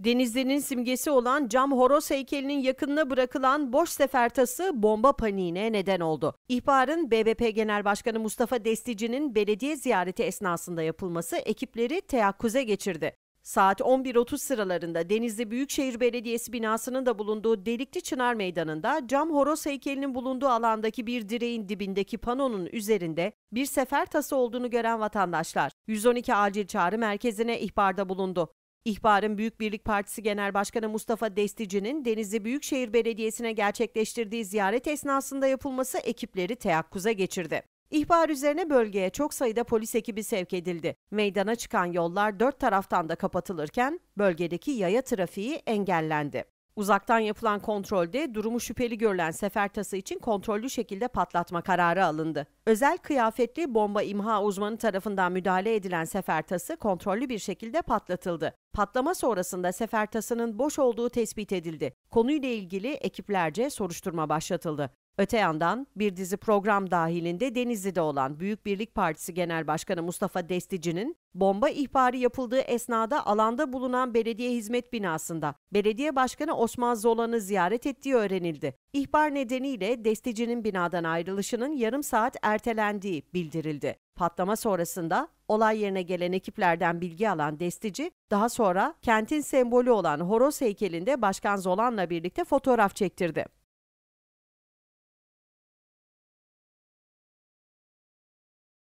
Denizli'nin simgesi olan cam horoz heykelinin yakınına bırakılan boş sefertası bomba paniğine neden oldu. İhbarın BBP Genel Başkanı Mustafa Destici'nin belediye ziyareti esnasında yapılması ekipleri teyakkuze geçirdi. Saat 11.30 sıralarında Denizli Büyükşehir Belediyesi binasının da bulunduğu Delikli Çınar Meydanı'nda cam horoz heykelinin bulunduğu alandaki bir direğin dibindeki panonun üzerinde bir sefer tası olduğunu gören vatandaşlar 112 acil çağrı merkezine ihbarda bulundu. İhbarın Büyük Birlik Partisi Genel Başkanı Mustafa Destici'nin Denizli Büyükşehir Belediyesi'ne gerçekleştirdiği ziyaret esnasında yapılması ekipleri teyakkuza geçirdi. İhbar üzerine bölgeye çok sayıda polis ekibi sevk edildi. Meydana çıkan yollar dört taraftan da kapatılırken bölgedeki yaya trafiği engellendi. Uzaktan yapılan kontrolde durumu şüpheli görülen Sefertas'ı için kontrollü şekilde patlatma kararı alındı. Özel kıyafetli bomba imha uzmanı tarafından müdahale edilen Sefertas'ı kontrollü bir şekilde patlatıldı. Patlama sonrasında Sefertas'ının boş olduğu tespit edildi. Konuyla ilgili ekiplerce soruşturma başlatıldı. Öte yandan bir dizi program dahilinde Denizli'de olan Büyük Birlik Partisi Genel Başkanı Mustafa Destici'nin bomba ihbarı yapıldığı esnada alanda bulunan belediye hizmet binasında belediye başkanı Osman Zolan'ı ziyaret ettiği öğrenildi. İhbar nedeniyle Destici'nin binadan ayrılışının yarım saat ertelendiği bildirildi. Patlama sonrasında olay yerine gelen ekiplerden bilgi alan Destici, daha sonra kentin sembolü olan horoz heykelinde Başkan Zolan'la birlikte fotoğraf çektirdi.